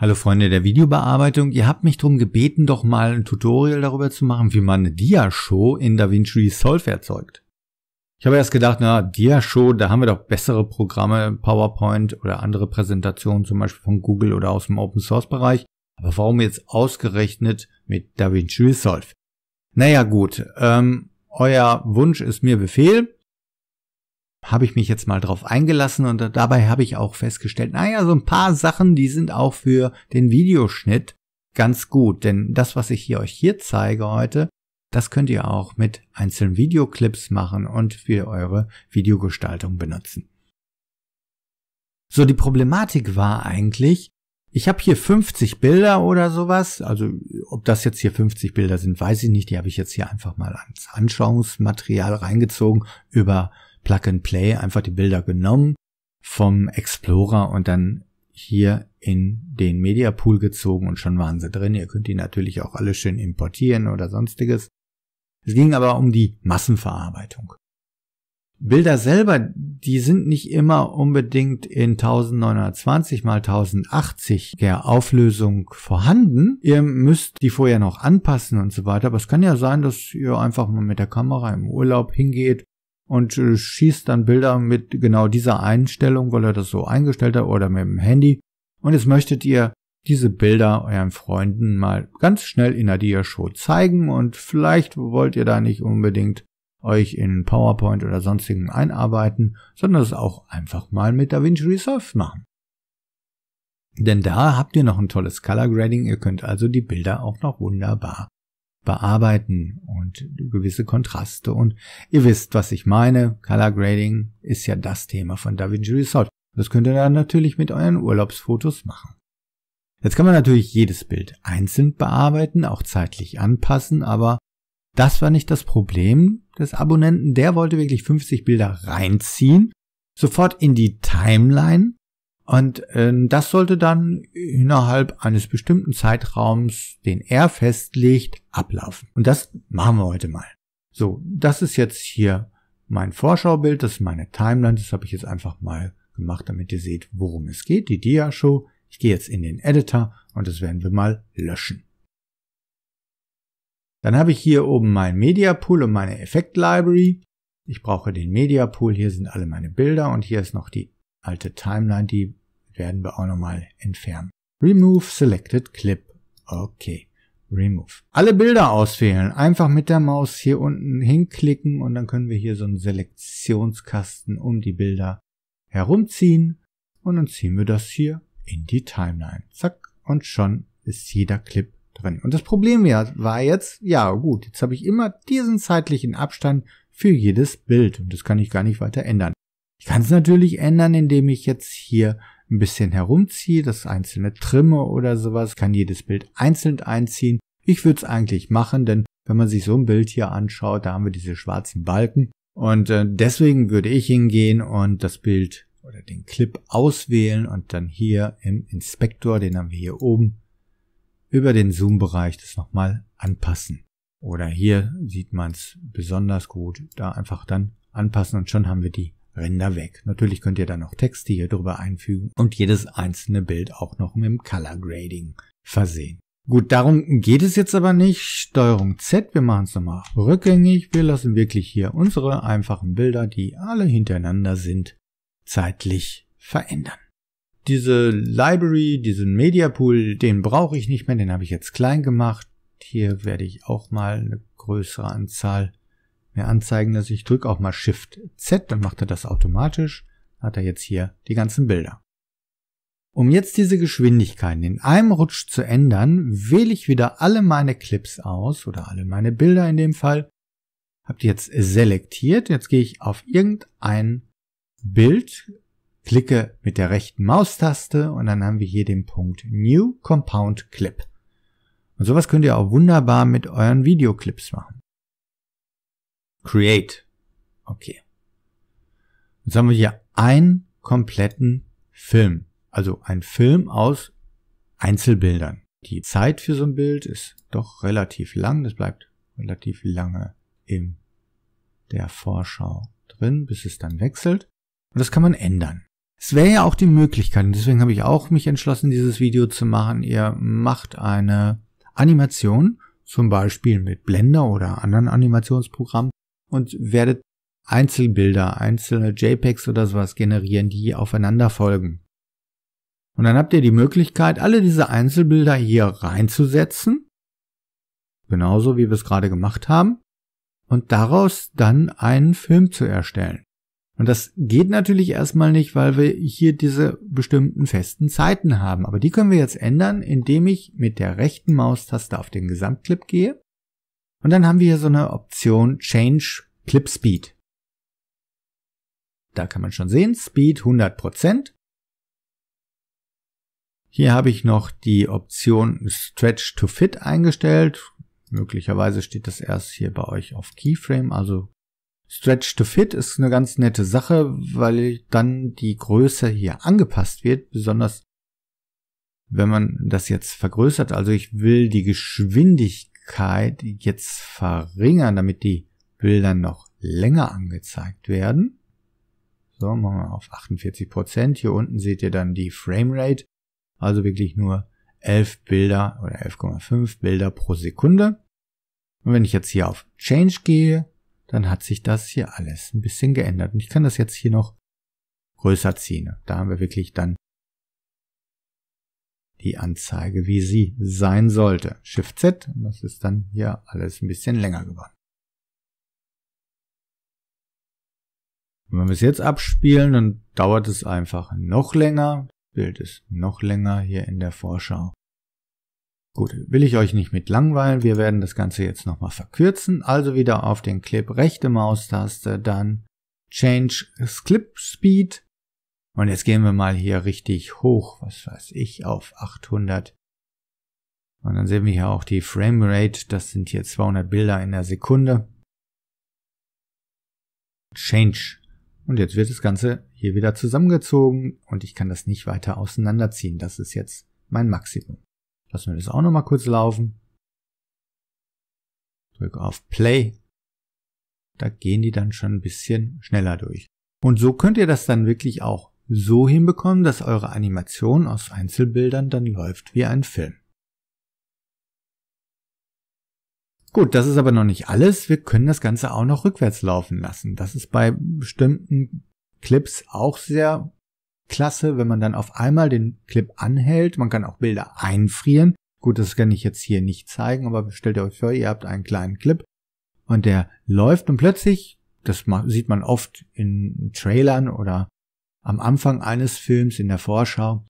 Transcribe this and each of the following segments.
Hallo Freunde der Videobearbeitung, ihr habt mich darum gebeten, doch mal ein Tutorial darüber zu machen, wie man eine Dia-Show in DaVinci Resolve erzeugt. Ich habe erst gedacht, na, Dia-Show, da haben wir doch bessere Programme, PowerPoint oder andere Präsentationen, zum Beispiel von Google oder aus dem Open-Source-Bereich. Aber warum jetzt ausgerechnet mit DaVinci Resolve? Naja gut, ähm, euer Wunsch ist mir Befehl habe ich mich jetzt mal drauf eingelassen und dabei habe ich auch festgestellt, naja, so ein paar Sachen, die sind auch für den Videoschnitt ganz gut, denn das, was ich hier euch hier zeige heute, das könnt ihr auch mit einzelnen Videoclips machen und für eure Videogestaltung benutzen. So, die Problematik war eigentlich, ich habe hier 50 Bilder oder sowas, also ob das jetzt hier 50 Bilder sind, weiß ich nicht, die habe ich jetzt hier einfach mal ans Anschauungsmaterial reingezogen über Plug and Play einfach die Bilder genommen vom Explorer und dann hier in den Media Pool gezogen und schon waren sie drin. Ihr könnt die natürlich auch alle schön importieren oder sonstiges. Es ging aber um die Massenverarbeitung. Bilder selber, die sind nicht immer unbedingt in 1920 mal 1080 der Auflösung vorhanden. Ihr müsst die vorher noch anpassen und so weiter. Aber es kann ja sein, dass ihr einfach mal mit der Kamera im Urlaub hingeht und äh, schießt dann Bilder mit genau dieser Einstellung, weil er das so eingestellt hat oder mit dem Handy. Und jetzt möchtet ihr diese Bilder euren Freunden mal ganz schnell in der Dia-Show zeigen und vielleicht wollt ihr da nicht unbedingt euch in PowerPoint oder sonstigen einarbeiten, sondern es auch einfach mal mit DaVinci Resolve machen. Denn da habt ihr noch ein tolles Color Grading, ihr könnt also die Bilder auch noch wunderbar bearbeiten und gewisse Kontraste. Und ihr wisst, was ich meine. Color Grading ist ja das Thema von DaVinci Resolve. Das könnt ihr dann natürlich mit euren Urlaubsfotos machen. Jetzt kann man natürlich jedes Bild einzeln bearbeiten, auch zeitlich anpassen, aber das war nicht das Problem des Abonnenten. Der wollte wirklich 50 Bilder reinziehen, sofort in die Timeline und äh, das sollte dann innerhalb eines bestimmten Zeitraums, den er festlegt, ablaufen. Und das machen wir heute mal. So, das ist jetzt hier mein Vorschaubild, das ist meine Timeline, das habe ich jetzt einfach mal gemacht, damit ihr seht, worum es geht, die Dia-Show. Ich gehe jetzt in den Editor und das werden wir mal löschen. Dann habe ich hier oben mein Media Pool und meine Effekt Library. Ich brauche den Media Pool, hier sind alle meine Bilder und hier ist noch die alte Timeline, die werden wir auch nochmal entfernen. Remove Selected Clip. Okay. Remove. Alle Bilder auswählen. Einfach mit der Maus hier unten hinklicken und dann können wir hier so einen Selektionskasten um die Bilder herumziehen und dann ziehen wir das hier in die Timeline. Zack. Und schon ist jeder Clip drin. Und das Problem war jetzt, ja gut, jetzt habe ich immer diesen zeitlichen Abstand für jedes Bild und das kann ich gar nicht weiter ändern. Ich kann es natürlich ändern, indem ich jetzt hier ein bisschen herumziehe, das einzelne trimme oder sowas, kann jedes Bild einzeln einziehen. Ich würde es eigentlich machen, denn wenn man sich so ein Bild hier anschaut, da haben wir diese schwarzen Balken. Und äh, deswegen würde ich hingehen und das Bild oder den Clip auswählen und dann hier im Inspektor, den haben wir hier oben, über den Zoom-Bereich das nochmal anpassen. Oder hier sieht man es besonders gut, da einfach dann anpassen und schon haben wir die Ränder weg. Natürlich könnt ihr dann noch Texte hier drüber einfügen und jedes einzelne Bild auch noch mit dem Color Grading versehen. Gut, darum geht es jetzt aber nicht. Steuerung Z, wir machen es nochmal rückgängig. Wir lassen wirklich hier unsere einfachen Bilder, die alle hintereinander sind, zeitlich verändern. Diese Library, diesen Media Pool, den brauche ich nicht mehr, den habe ich jetzt klein gemacht. Hier werde ich auch mal eine größere Anzahl mir anzeigen dass Ich drücke auch mal Shift Z, dann macht er das automatisch. Hat er jetzt hier die ganzen Bilder. Um jetzt diese Geschwindigkeiten in einem Rutsch zu ändern, wähle ich wieder alle meine Clips aus oder alle meine Bilder in dem Fall. Habt ihr jetzt selektiert. Jetzt gehe ich auf irgendein Bild, klicke mit der rechten Maustaste und dann haben wir hier den Punkt New Compound Clip. Und sowas könnt ihr auch wunderbar mit euren Videoclips machen. Create. Okay. Jetzt haben wir hier einen kompletten Film. Also ein Film aus Einzelbildern. Die Zeit für so ein Bild ist doch relativ lang. Das bleibt relativ lange in der Vorschau drin, bis es dann wechselt. Und das kann man ändern. Es wäre ja auch die Möglichkeit, und deswegen habe ich auch mich entschlossen, dieses Video zu machen. Ihr macht eine Animation, zum Beispiel mit Blender oder anderen Animationsprogrammen, und werdet Einzelbilder, einzelne JPEGs oder sowas generieren, die aufeinander folgen. Und dann habt ihr die Möglichkeit, alle diese Einzelbilder hier reinzusetzen, genauso wie wir es gerade gemacht haben, und daraus dann einen Film zu erstellen. Und das geht natürlich erstmal nicht, weil wir hier diese bestimmten festen Zeiten haben. Aber die können wir jetzt ändern, indem ich mit der rechten Maustaste auf den Gesamtclip gehe und dann haben wir hier so eine Option Change Clip Speed. Da kann man schon sehen, Speed 100%. Hier habe ich noch die Option Stretch to Fit eingestellt. Möglicherweise steht das erst hier bei euch auf Keyframe. Also Stretch to Fit ist eine ganz nette Sache, weil dann die Größe hier angepasst wird, besonders wenn man das jetzt vergrößert. Also ich will die Geschwindigkeit Helligkeit jetzt verringern, damit die Bilder noch länger angezeigt werden. So, machen wir auf 48%. Prozent. Hier unten seht ihr dann die Framerate, also wirklich nur 11 Bilder oder 11,5 Bilder pro Sekunde. Und wenn ich jetzt hier auf Change gehe, dann hat sich das hier alles ein bisschen geändert. Und ich kann das jetzt hier noch größer ziehen. Da haben wir wirklich dann die Anzeige, wie sie sein sollte. Shift Z, das ist dann hier alles ein bisschen länger geworden. Und wenn wir es jetzt abspielen, dann dauert es einfach noch länger. Bild ist noch länger hier in der Vorschau. Gut, will ich euch nicht mit langweilen. Wir werden das Ganze jetzt nochmal verkürzen. Also wieder auf den Clip rechte Maustaste, dann Change Clip Speed und jetzt gehen wir mal hier richtig hoch, was weiß ich, auf 800. Und dann sehen wir hier auch die Framerate, das sind hier 200 Bilder in der Sekunde. Change. Und jetzt wird das Ganze hier wieder zusammengezogen und ich kann das nicht weiter auseinanderziehen. Das ist jetzt mein Maximum. Lassen wir das auch nochmal kurz laufen. Drück auf Play. Da gehen die dann schon ein bisschen schneller durch. Und so könnt ihr das dann wirklich auch so hinbekommen, dass eure Animation aus Einzelbildern dann läuft wie ein Film. Gut, das ist aber noch nicht alles. Wir können das Ganze auch noch rückwärts laufen lassen. Das ist bei bestimmten Clips auch sehr klasse, wenn man dann auf einmal den Clip anhält. Man kann auch Bilder einfrieren. Gut, das kann ich jetzt hier nicht zeigen, aber stellt euch vor, ihr habt einen kleinen Clip und der läuft und plötzlich, das sieht man oft in Trailern oder am Anfang eines Films in der Vorschau.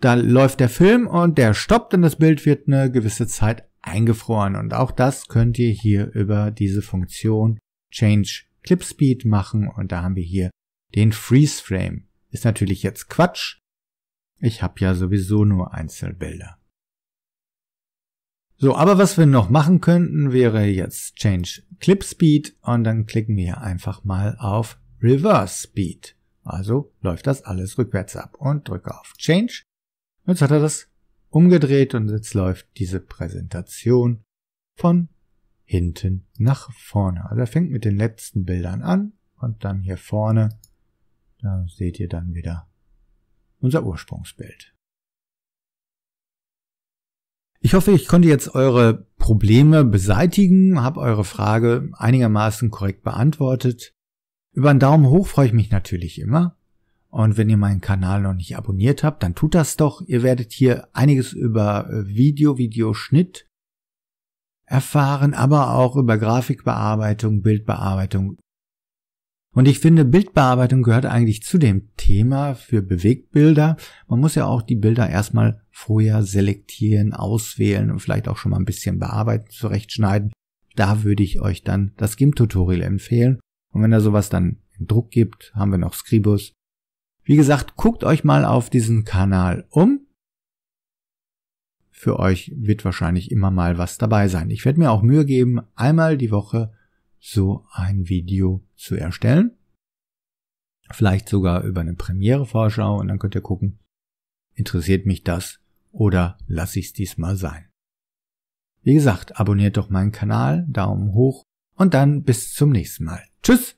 Da läuft der Film und der stoppt und das Bild wird eine gewisse Zeit eingefroren. Und auch das könnt ihr hier über diese Funktion Change Clip Speed machen. Und da haben wir hier den Freeze Frame. Ist natürlich jetzt Quatsch. Ich habe ja sowieso nur Einzelbilder. So, aber was wir noch machen könnten, wäre jetzt Change Clip Speed und dann klicken wir einfach mal auf Reverse Speed. Also läuft das alles rückwärts ab und drücke auf Change. Jetzt hat er das umgedreht und jetzt läuft diese Präsentation von hinten nach vorne. Also er fängt mit den letzten Bildern an und dann hier vorne, da seht ihr dann wieder unser Ursprungsbild. Ich hoffe, ich konnte jetzt eure Probleme beseitigen, habe eure Frage einigermaßen korrekt beantwortet. Über einen Daumen hoch freue ich mich natürlich immer. Und wenn ihr meinen Kanal noch nicht abonniert habt, dann tut das doch. Ihr werdet hier einiges über äh, Video, Videoschnitt erfahren, aber auch über Grafikbearbeitung, Bildbearbeitung. Und ich finde, Bildbearbeitung gehört eigentlich zu dem Thema für Bewegtbilder. Man muss ja auch die Bilder erstmal vorher selektieren, auswählen und vielleicht auch schon mal ein bisschen bearbeiten, zurechtschneiden. Da würde ich euch dann das GIMP-Tutorial empfehlen. Und wenn er sowas dann in Druck gibt, haben wir noch Scribus. Wie gesagt, guckt euch mal auf diesen Kanal um. Für euch wird wahrscheinlich immer mal was dabei sein. Ich werde mir auch Mühe geben, einmal die Woche so ein Video zu erstellen. Vielleicht sogar über eine Premiere-Vorschau und dann könnt ihr gucken, interessiert mich das oder lasse ich es diesmal sein. Wie gesagt, abonniert doch meinen Kanal, Daumen hoch und dann bis zum nächsten Mal. Tschüss!